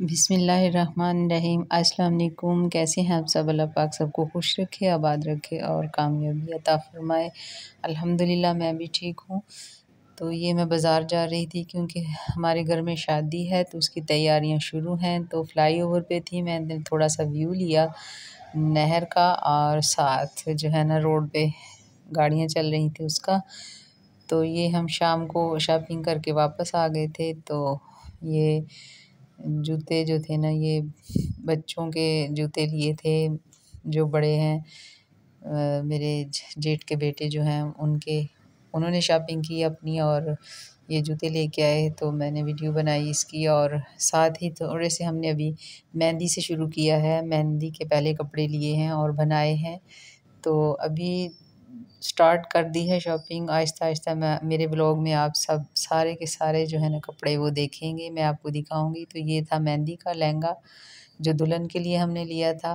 बिसमीम अल्लाम कैसे हैं आप सब अल्लाह पाक सबको खुश रखे आबाद रखे और कामयाबी अता फरमाए अल्हम्दुलिल्लाह मैं भी ठीक हूँ तो ये मैं बाज़ार जा रही थी क्योंकि हमारे घर में शादी है तो उसकी तैयारियां शुरू हैं तो फ्लाई ओवर पर थी मैंने थोड़ा सा व्यू लिया नहर का और साथ जो है ना रोड पे गाड़ियां चल रही थी उसका तो ये हम शाम को शॉपिंग करके वापस आ गए थे तो ये जूते जो थे ना ये बच्चों के जूते लिए थे जो बड़े हैं मेरे जेठ के बेटे जो हैं उनके उन्होंने शॉपिंग की अपनी और ये जूते लेके आए तो मैंने वीडियो बनाई इसकी और साथ ही थोड़े से हमने अभी मेहंदी से शुरू किया है मेहंदी के पहले कपड़े लिए हैं और बनाए हैं तो अभी स्टार्ट कर दी है शॉपिंग आहिस्ता आहिस्ता मैं मेरे ब्लॉग में आप सब सारे के सारे जो है ना कपड़े वो देखेंगे मैं आपको दिखाऊंगी तो ये था मेहंदी का लहंगा जो दुल्हन के लिए हमने लिया था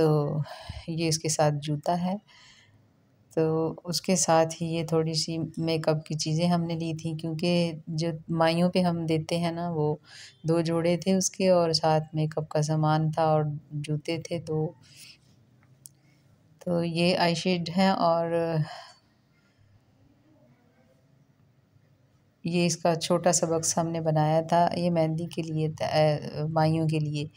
तो ये इसके साथ जूता है तो उसके साथ ही ये थोड़ी सी मेकअप की चीज़ें हमने ली थी क्योंकि जो माइयों पे हम देते हैं ना वो दो जोड़े थे उसके और साथ मेकअप का सामान था और जूते थे तो तो ये आई शेड है और ये इसका छोटा सा बक्स हमने बनाया था ये मेहंदी के लिए माइयों के लिए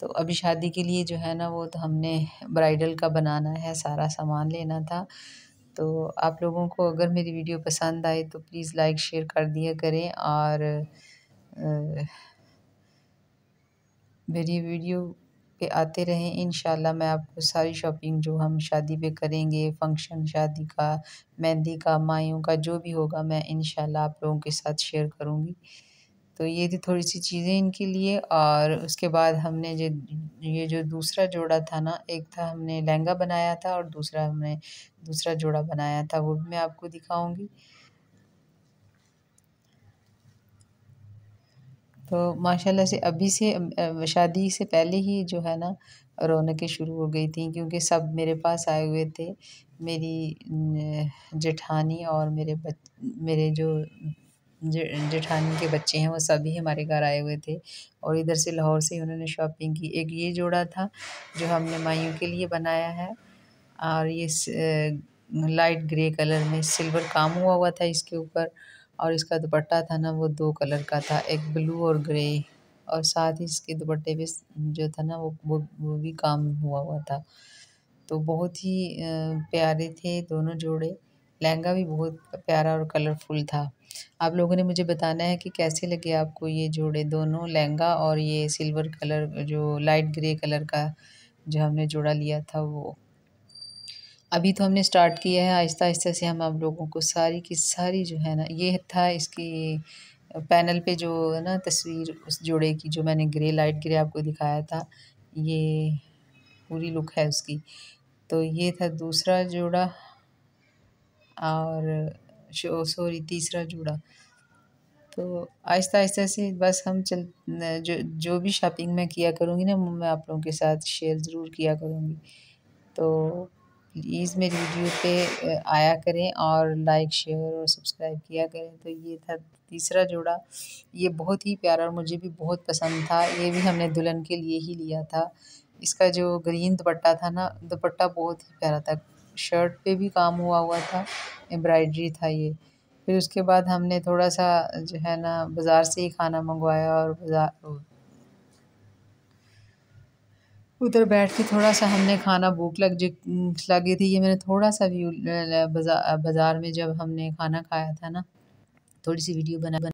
तो अभी शादी के लिए जो है ना वो तो हमने ब्राइडल का बनाना है सारा सामान लेना था तो आप लोगों को अगर मेरी वीडियो पसंद आए तो प्लीज़ लाइक शेयर कर दिया करें और मेरी वीडियो पे आते रहें इन मैं आपको सारी शॉपिंग जो हम शादी पे करेंगे फंक्शन शादी का मेहंदी का मायों का जो भी होगा मैं इन आप लोगों के साथ शेयर करूँगी तो ये थी थोड़ी सी चीज़ें इनके लिए और उसके बाद हमने जो ये जो दूसरा जोड़ा था ना एक था हमने लहंगा बनाया था और दूसरा हमने दूसरा जोड़ा बनाया था वो भी मैं आपको दिखाऊँगी तो माशाल्लाह से अभी से शादी से पहले ही जो है ना रौनकें शुरू हो गई थी क्योंकि सब मेरे पास आए हुए थे मेरी जेठानी और मेरे बच मेरे जो जेठानी के बच्चे हैं वो सभी हमारे घर आए हुए थे और इधर से लाहौर से उन्होंने शॉपिंग की एक ये जोड़ा था जो हमने माइयों के लिए बनाया है और ये लाइट ग्रे कलर में सिल्वर काम हुआ हुआ था इसके ऊपर और इसका दुपट्टा था ना वो दो कलर का था एक ब्लू और ग्रे और साथ ही इसके दुपट्टे पे जो था ना वो वो, वो भी काम हुआ हुआ था तो बहुत ही प्यारे थे दोनों जोड़े लहंगा भी बहुत प्यारा और कलरफुल था आप लोगों ने मुझे बताना है कि कैसे लगे आपको ये जोड़े दोनों लहंगा और ये सिल्वर कलर जो लाइट ग्रे कलर का जो हमने जोड़ा लिया था वो अभी तो हमने स्टार्ट किया है आहिस्ता आहिस्ता से हम आप लोगों को सारी की सारी जो है ना ये था इसकी पैनल पे जो है ना तस्वीर उस जोड़े की जो मैंने ग्रे लाइट ग्रे आपको दिखाया था ये पूरी लुक है उसकी तो ये था दूसरा जोड़ा और सॉरी तीसरा जोड़ा तो आहिस्ता आहिस्ता से बस हम चल जो जो भी शॉपिंग मैं किया करूँगी ना मैं आप लोगों के साथ शेयर ज़रूर किया करूँगी तो प्लीज़ मेरी वीडियो पे आया करें और लाइक शेयर और सब्सक्राइब किया करें तो ये था तीसरा जोड़ा ये बहुत ही प्यारा और मुझे भी बहुत पसंद था ये भी हमने दुल्हन के लिए ही लिया था इसका जो ग्रीन दुपट्टा था ना दुपट्टा बहुत ही प्यारा था शर्ट पे भी काम हुआ हुआ था एम्ब्रॉयडरी था ये फिर उसके बाद हमने थोड़ा सा जो है ना बाज़ार से ही खाना मंगवाया और बाज़ार उधर बैठ के थोड़ा सा हमने खाना भूख लग लगी थी ये मैंने थोड़ा सा व्यू बाज़ार में जब हमने खाना खाया था ना थोड़ी सी वीडियो बना बना